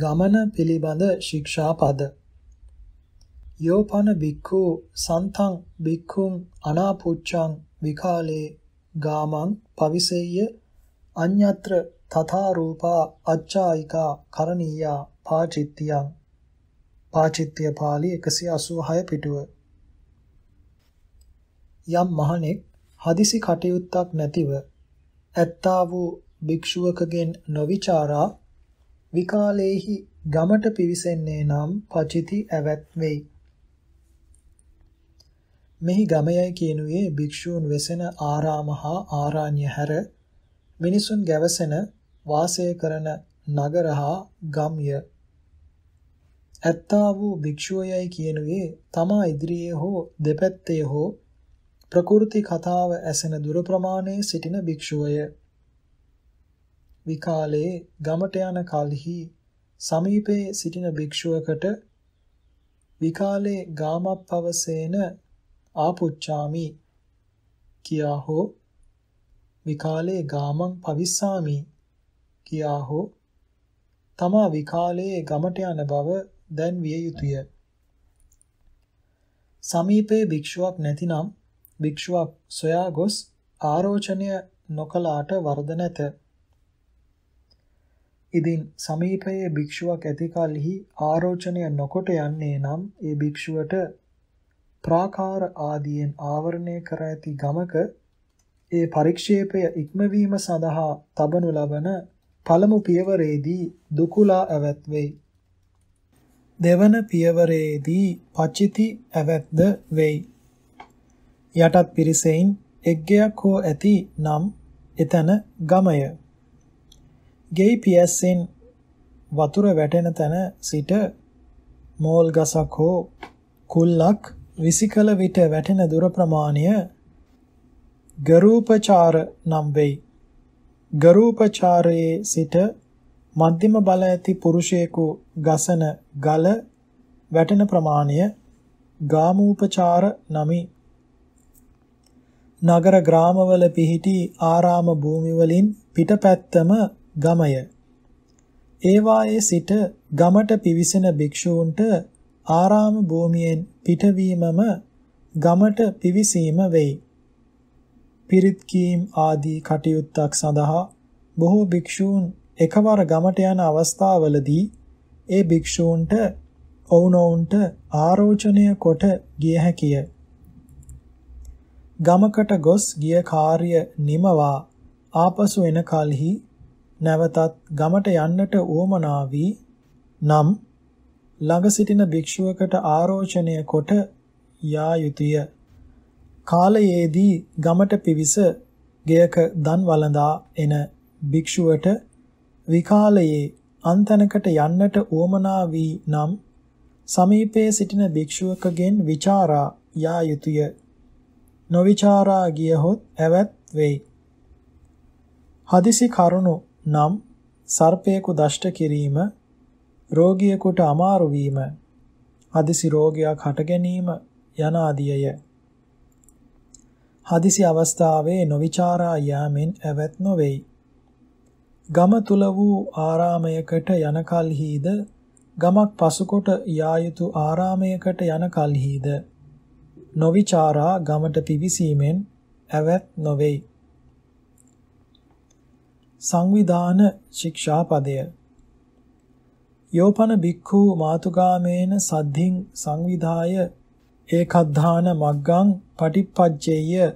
ගමන පිළිබඳ ශික්ෂා පද යෝපන බික්ඛු සන්තං බික්ඛුං අනාපුච්ඡං විකාලේ ගාමං පවිසෙය්‍ය අඤ්ඤත්‍ර තථා රූපා අච්ඡායිකා කරණීයා පාචිත්‍යං පාචිත්‍ය පාළි 186 පිටුව යම් මහණෙක් හදිසි කටයුත්තක් නැතිව ඇත්තා වූ භික්ෂුවකගෙන් නොවිචාරා විකාලේහි ගමට පිවිසෙන්නේ නම් පචිති ඇවත් වෙයි. මෙහි ගමයයි කියනුවේ භික්ෂූන් වෙසෙන ආරාම හා ආරාණ්‍ය හැර මිනිසුන් ගැවසෙන වාසය කරන නගර හා ගම්ය. ඇත්තා වූ භික්ෂුවයයි කියනුවේ තමා ඉදිරියේ හෝ දෙපැත්තේ හෝ ප්‍රකෘති කතාව ඇසෙන දුර ප්‍රමාණයේ සිටින භික්ෂුවය. විකාලයේ ගමට යන කලෙහි සමීපයේ සිටින භික්ෂුවකට විකාලේ ගාමප්පවසේන ආපුච්චාමි කියා හෝ විකාලේ ගාමං පවිස්සාමි කියා හෝ තමා විකාලයේ ගමට යන බව දැන් විය යුතුය. සමීපයේ භික්ෂුවක් නැතිනම් භික්ෂුවක් සොයා ගොස් ආරෝචනය නොකලාට වරද නැත. ඉදින් සමීපයේ භික්ෂුවක් ඇති කලෙහි ආරෝචනය නොකොට යන්නේ නම් ඒ භික්ෂුවට ප්‍රාකාර ආදීන් ආවරණය කර ඇති ගමක ඒ පරික්ෂේපය ඉක්මවීම සඳහා තබනු ලබන පළමු පියවරේදී දුකුලා ඇවැත්වෙයි. දෙවන පියවරේදී පචිති ඇවැත්ද වෙයි. යටත් පිරිසෙයින් එක්ගයක් හෝ ඇති නම් එතන ගමය. ගෙයි පියස්සෙන් වතුර වැටෙන තැන සිට මෝල් ගසක් හෝ කුල්ලක් විසිකල විට වැටෙන දුර ප්‍රමාණය ගරූපචාර නම් වෙයි. ගරූපචාරයේ සිට මධ්‍යම බල ඇති පුරුෂයෙකු ගසන ගල වැටෙන ප්‍රමාණය ගාමූපචාර නමි. නගර ග්‍රාමවල පිහිටි ආරාම භූමිවලින් පිටපැත්තම ගමය. ඒවායේ සිට ගමට පිවිසෙන භික්ෂූන්ට ආරාම භූමියෙන් පිටවීමම ගමට පිවිසීම වෙයි. පිරිත් කීම් ආදී කටයුත්තක් සඳහා බොහෝ භික්ෂූන් එකවර ගමට යන අවස්ථාවලදී ඒ භික්ෂූන්ට ඔවුනොවුන්ට ආරෝචනය කොට ගිය හැකිය. ගමකට ගොස් ගිය කාර්ය නිමවා ආපසු එන කලෙහි නැවතත් ගමට යන්නට උවමනා වී නම් ළඟ සිටින භික්ෂුවකට ආරෝචනය කොට යා යුතුය. කාලයේදී ගමට පිවිස ගෙයක දන් වළඳා එන භික්ෂුවට විකාලයේ අන්තනකට යන්නට උවමනා වී නම් සමීපයේ සිටින භික්ෂුවකගෙන් ਵਿਚාරා යා යුතුය. නොවිචාරා ගියහොත් ඇවත් වෙයි. හදිසි කරුණු නම් සර්පයෙකු දෂ්ට කිරීම, රෝගියෙකුට අමාරු වීම, හදිසි රෝගයක් හට ගැනීම යන ආදියය. හදිසි අවස්ථාවේ නොවිචාරා යාමෙන් ඇවත් නොවේයි. ගම තුල වූ ආරාමයකට යන කලෙහිද ගමක් පසුකොට යා යුතු ආරාමයකට යන කලෙහිද නොවිචාරා ගමට පිවිසීමෙන් ඇවත් නොවේයි. සංවිධාන ශික්ෂා පදය යෝපන භික්ඛු මාතුගාමේන සද්ධින් සංවිධාය ඒකද්ධාන මග්ගං පටිප්පජ්ජේය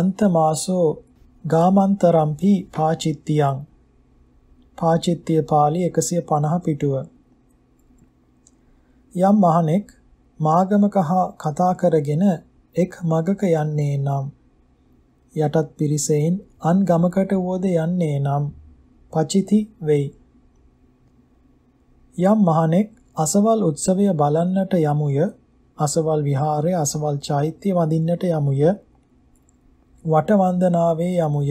අන්තමාසෝ ගාමන්තරම්පි පාචිත්තියං පාචිත්තිය පාළි 150 පිටුව යම් මහණෙක් මාගමක හා කතා කරගෙන එක් මගක යන්නේ නම් යටත් පිරිසෙන් අන් ගමකට වුවද යන්නේ නම් පචිති වෙයි. යම් මහණෙක් අසවල් උත්සවය බලන්නට යමුය අසවල් විහාරය අසවල් චෛත්‍ය වඳින්නට යමුය වට වන්දනාවේ යමුය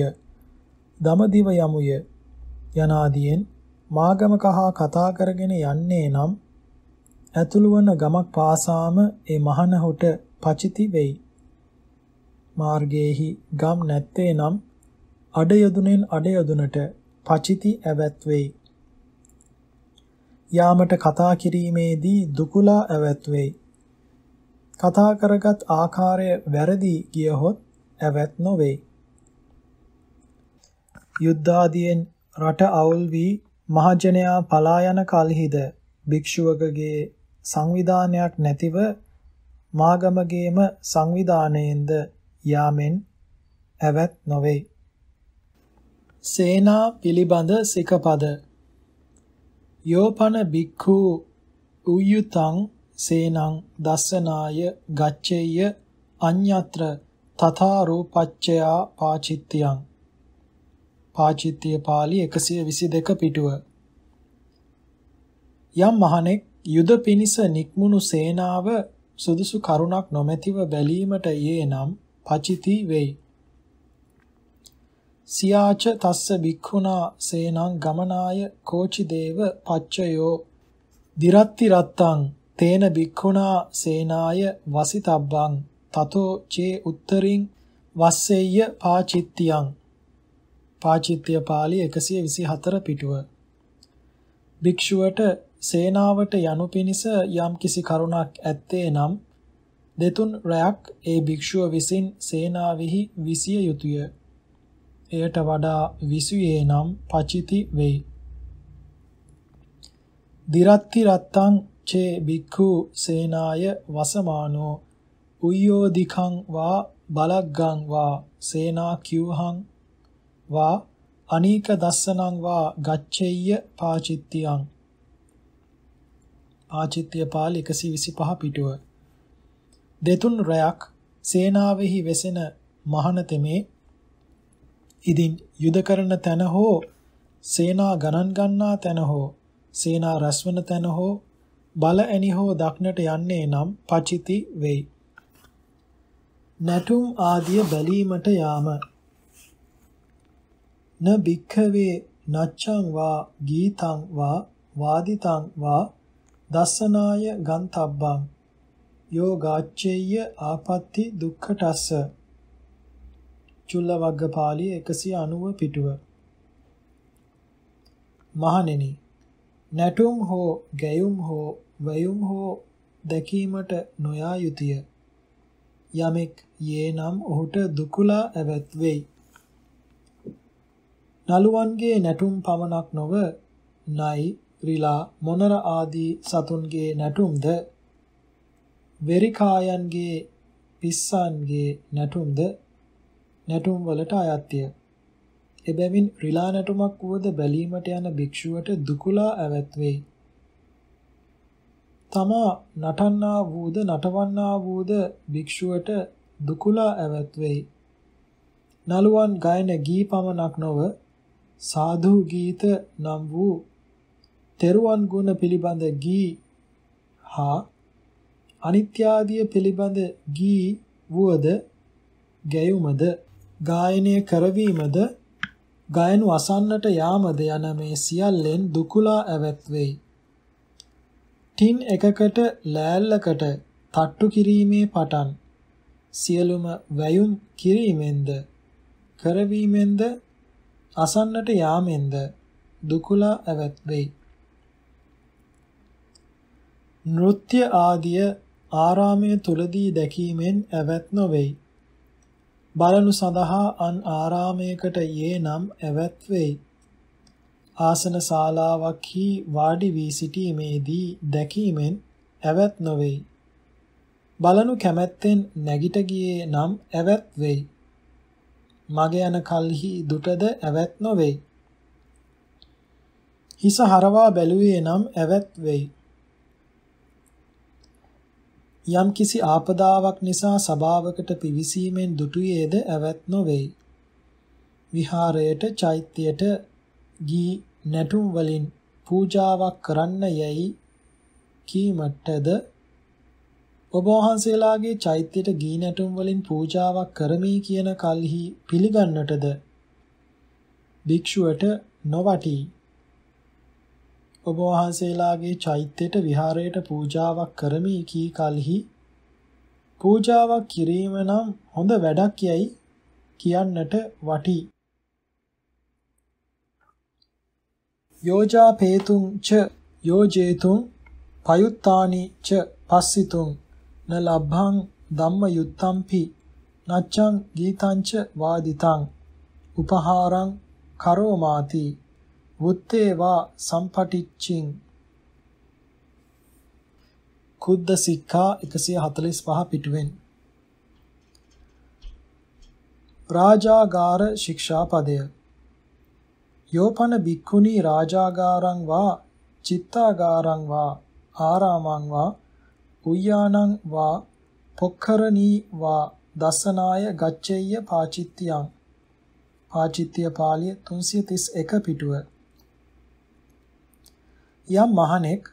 දමදිව යමුය යනාදීන් මාගමක හා කතා කරගෙන යන්නේ නම් ඇතුළු වන ගමක් පාසාම ඒ මහණහුට පචිති වෙයි මාර්ගයේහි ගම් නැත්තේ නම් අඩයදුනෙන් අඩයදුනට පචිති ඇවැත් වෙයි. යාමට කතා කිරීමේදී දුකුලා ඇවැත් වෙයි. කතා කරගත් ආකාරය වැරදි ගියහොත් ඇවැත් නොවේ. යුද්ධාදියෙන් රට අවුල් වී මහජනයා පලා යන කලෙහිද භික්ෂුවකගේ සංවිධානයක් නැතිව මාගමගේම සංවිධානයෙන්ද යාමෙන් ඇවත් නොවේ. සේනා පිළිබඳ සිකපද යෝපන බික්ඛු උයුතං සේනං දස්සනාය ගච්ඡේය අඤ්ඤත්‍ර තථා රූපච්චයා පාචිත්‍යං පාචිත්‍ය පාළි 122 පිටුව යම් මහණෙක් යුද පිනිස නික්මුණු සේනාව සුදුසු කරුණක් නොමැතිව බැලීමට යේ නම් පචිති වෙයි. සියාච තස්ස භික්ඛුනා සේනං ගමනාය කෝචිදේව පච්චයෝ දිරත්ති රත්තං තේන භික්ඛුනා සේනාය වසිතබ්බං තතෝ චේ උත්තරින් වස්සෙය්‍ය පාචිත්‍යං පාචිත්‍ය පාළි 124 පිටුව භික්ෂුවට සේනාවට යනු පිණිස යම් කිසි කරුණක් ඇත්තේ නම් දෙතුන් රැයක් ඒ භික්ෂුව විසින් සේනාවෙහි විසිය යුතුය. එයට වඩා විසුයේ නම් පචිති වෙයි. දිරත්ති රත්තං චේ භික්ඛු සේනාය වසමානෝ උයෝධිකං වා බලග්ගං වා සේනා කිව්හං වා අනීක දස්සනං වා ගච්ඡෙය්‍ය පාචිත්‍යං ආචිත්‍ය පාල 125 පිටුව දෙතුන් රැයක් සේනාවෙහි වෙසෙන මහනතෙමේ ඉදින් යුද කරන තැන හෝ සේනා ගණන් ගන්නා තැන හෝ සේනා රැස්වන තැන හෝ බල ඇනි හෝ දක්නට යන්නේ නම් පචිති වෙයි. නැටුම් ආදිය බැලීමට යාම න භික්ඛවේ නච්ඡං වා ගීතං වා වාදිතං වා දස්සනාය ගන්තබ්බං යෝගාච්ඡේය ආපත්‍ති දුක්ඛටස්ස චුල්ලවග්ගපාලි 190 පිටුව මහණෙනි නැටුම් හෝ ගැයුම් හෝ වයුම් හෝ දැකීමට නොයා යුතුය යමෙක් යේනම් ඔහුට දුකලා ඇවත් වෙයි නළුවන්ගේ නැටුම් පමණක් නොව නයි රිලා මොනර ආදී සතුන්ගේ නැටුම්ද වෙරිකායන්ගේ පිස්සන්ගේ නැටුම්ද නැටුම් වලට අයත්ය. එබැවින් රිලා නැටුමක් වුවද බැලීමට යන භික්ෂුවට දුකුලා ඇවත් වේ. තමා නටන්නා වූද නටවන්නා වූද භික්ෂුවට දුකුලා ඇවත් වේ. නළුවන් ගයන ගී පමණක් නොව සාධු ගීත නම් වූ තෙරුවන් ගුණ පිළිබඳ ගී හා අනිත්‍ය ආදී පිළිබඳ ගී වුවද ගැයුමද ගායනය කරවීමද ගයනු අසන්නට යාමද යන මේ සියල්ලෙන් දුකුලා ඇවත් වෙයි. ටින් එකකට ලෑල්ලකට තට්ටු කිරීමේ පටන් සියලුම වැයුම් කිරීමෙන්ද කරවීමෙන්ද අසන්නට යාමෙන්ද දුකුලා ඇවත් වෙයි. නෘත්‍ය ආදිය ආරාමය තුලදී දැකීමෙන් ඇවැත් නොවේයි. බලනු සඳහා අන් ආරාමයකට යේ නම් ඇවැත් වෙයි. ආසන ශාලාවක් හි වාඩි වී සිටීමේදී දැකීමෙන් ඇවැත් නොවේයි. බලනු කැමැත්තෙන් නැගිට ගියේ නම් ඇවැත් වෙයි. මග යන කල්හි දුටද ඇවැත් නොවේයි. හිස හරවා බැලුවේ නම් ඇවැත් වෙයි. යම්කිසි ආපදාවක් නිසා සභාවකට පිවිසීමෙන් දුටුයේද ඇවත් නොවේයි. විහාරයට චෛත්‍යයට ගී නැටුම් වලින් පූජාවක් කරන්න යැයි කීමටද ඔබ වහන්සේලාගේ චෛත්‍යයට ගී නැටුම් වලින් පූජාවක් කරමි කියන කල්හි පිළිගන්නටද භික්ෂුවට නොවටී ඔබ වහන්සේලාගේ චෛත්‍යයට විහාරයට පූජාවක් කරමි කී කලෙහි පූජාවක් කිරීම නම් හොඳ වැඩක් යයි කියන්නට වටී. යෝජා පේතුං ච යෝජේතුං පයුත්තානි ච පස්සිතුං න ලබ්භං ධම්ම යුත්තම්පි නච්ඡං ගීතංච වාදිතං උපහාරං කරෝමාති බුත්තේවා සම්පටිච්චින් කුද්ද සික්ඛා 145 පිටුවෙන් රාජාගාර ශික්ෂාපදය යෝපන භික්ඛුනි රාජාගාරං වා චිත්තාගාරං වා ආරාමං වා උయ్యානං වා පොක්ඛරණී වා දසනාය ගච්ඡෙය්‍ය පාචිත්‍යං පාචිත්‍ය පාළිය 331 පිටුව යම් මහණෙක්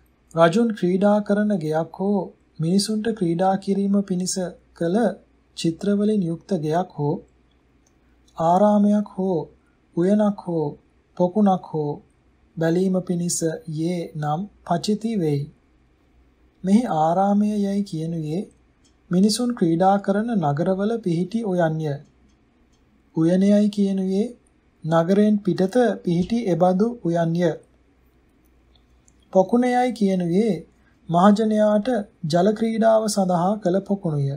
රජුන් ක්‍රීඩා කරන ගෙයක් හෝ මිනිසුන්ට ක්‍රීඩා කිරීම පිණිස කළ චිත්‍රවලින් යුක්ත ගෙයක් හෝ ආරාමයක් හෝ උයනක් හෝ පොකුණක් හෝ බැලීම පිණිස යේ නම් පචිති වෙයි. මෙහි ආරාමය යයි කියනුවේ මිනිසුන් ක්‍රීඩා කරන නගරවල පිහිටි උයන්ය. උයනයයි කියනුවේ නගරෙන් පිටත පිහිටි එබඳු උයන්ය. පොකුණයයි කියනුවේ මහජනයාට ජල ක්‍රීඩාව සඳහා කළ පොකුණුය.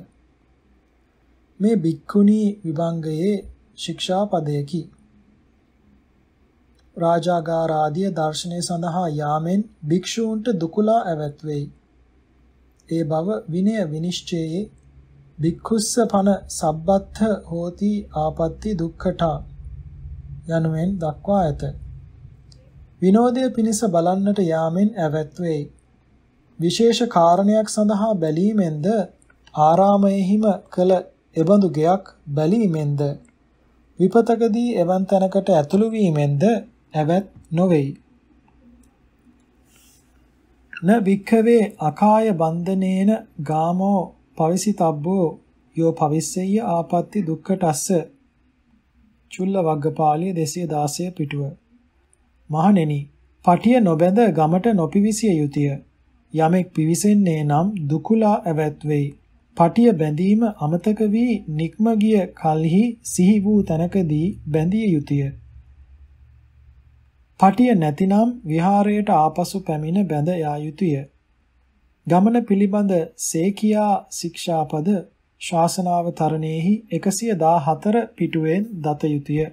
මේ බික්කුණී විභංගයේ ශික්ෂා පදයකි. රාජාගාර ආදී දර්ශනය සඳහා යාමෙන් භික්ෂූන්ට දුකලා ඇවත් වෙයි. ඒ බව විනය විනිශ්චයේ භික්ඛුස්ස පන සබ්බත්ථ හෝති ආපත්‍ති දුක්ඛඨා යනුවෙන් දක්වා ඇත. විනෝදය පිණිස බලන්නට යාමෙන් ඇවැත් වෙයි. විශේෂ කාරණයක් සඳහා බැලීමෙන්ද ආරාමයෙහිම කළ එබඳු ගයක් බැලීමෙන්ද විපතකදී එවන් තැනකට ඇතුළු වීමෙන්ද ඇවැත් නොවේයි. න වික්ඛවේ අකාය බන්ධනේන ගාමෝ පවිසිතබ්බෝ යෝ පවිස්සෙය්‍ය ආපත්‍ති දුක්ඛටස්ස චුල්ල වග්ගපාලිය 216 පිටුව මහණෙනි, පටිය නොබැඳ ගමට නොපිවිසිය යුතුය. යමෙක් පිවිසෙන්නේ නම් දුකුලා ඇවත් වෙයි. පටිය බැඳීම අමතක වී නික්ම ගිය කලෙහි සිහි වූ තැනකදී බැඳිය යුතුය. පටිය නැතිනම් විහාරයට ආපසු පැමිණ බැඳ යා යුතුය. ගමන පිළිබඳ සේකියා ශික්ෂාපද ශාසනාව තරණයෙහි 114 පිටුවෙන් දත යුතුය.